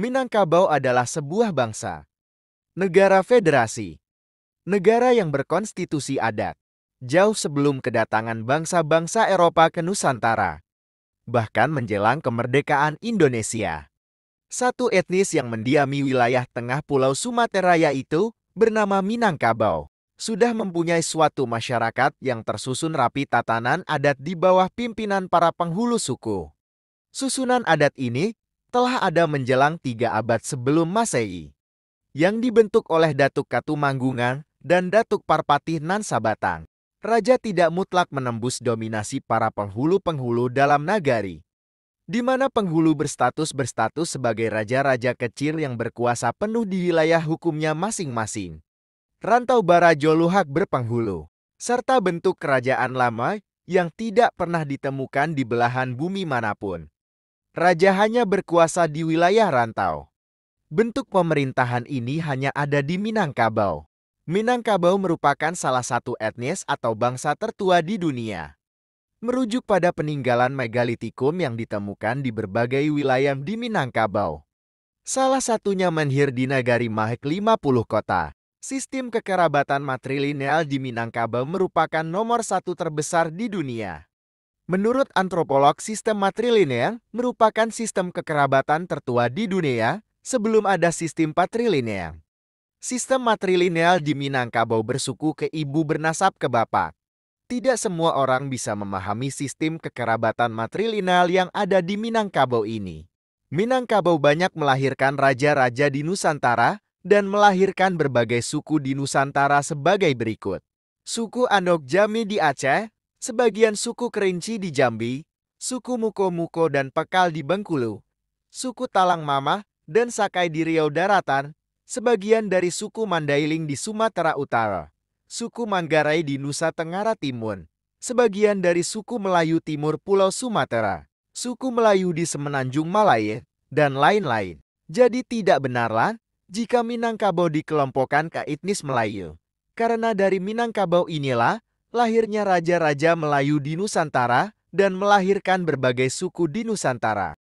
Minangkabau adalah sebuah bangsa. Negara federasi. Negara yang berkonstitusi adat. Jauh sebelum kedatangan bangsa-bangsa Eropa ke Nusantara. Bahkan menjelang kemerdekaan Indonesia. Satu etnis yang mendiami wilayah tengah Pulau Sumatera yaitu bernama Minangkabau. Sudah mempunyai suatu masyarakat yang tersusun rapi tatanan adat di bawah pimpinan para penghulu suku. Susunan adat ini telah ada menjelang tiga abad sebelum Masehi, yang dibentuk oleh Datuk Katumanggungan dan Datuk Parpatih Nansabatang. Raja tidak mutlak menembus dominasi para penghulu-penghulu dalam nagari, di mana penghulu berstatus berstatus sebagai raja-raja kecil yang berkuasa penuh di wilayah hukumnya masing-masing. Rantau Barajoluhak Luhak berpenghulu, serta bentuk kerajaan lama yang tidak pernah ditemukan di belahan bumi manapun raja hanya berkuasa di wilayah rantau. Bentuk pemerintahan ini hanya ada di Minangkabau. Minangkabau merupakan salah satu etnis atau bangsa tertua di dunia. Merujuk pada peninggalan megalitikum yang ditemukan di berbagai wilayah di Minangkabau. Salah satunya menhir di Nagari Mahek 50 kota. Sistem kekerabatan matrilineal di Minangkabau merupakan nomor satu terbesar di dunia. Menurut antropolog, sistem matrilineal merupakan sistem kekerabatan tertua di dunia sebelum ada sistem patrilineal. Sistem matrilineal di Minangkabau bersuku ke ibu bernasab ke bapak. Tidak semua orang bisa memahami sistem kekerabatan matrilineal yang ada di Minangkabau ini. Minangkabau banyak melahirkan raja-raja di Nusantara dan melahirkan berbagai suku di Nusantara sebagai berikut. Suku Anok Jami di Aceh, Sebagian suku Kerinci di Jambi, suku Muko-Muko dan Pekal di Bengkulu, suku Talang Mama, dan Sakai di Riau Daratan, sebagian dari suku Mandailing di Sumatera Utara, suku Manggarai di Nusa Tenggara Timur, sebagian dari suku Melayu Timur Pulau Sumatera, suku Melayu di Semenanjung Malaya, dan lain-lain. Jadi tidak benarlah jika Minangkabau dikelompokkan ke etnis Melayu. Karena dari Minangkabau inilah lahirnya raja-raja Melayu di Nusantara, dan melahirkan berbagai suku di Nusantara.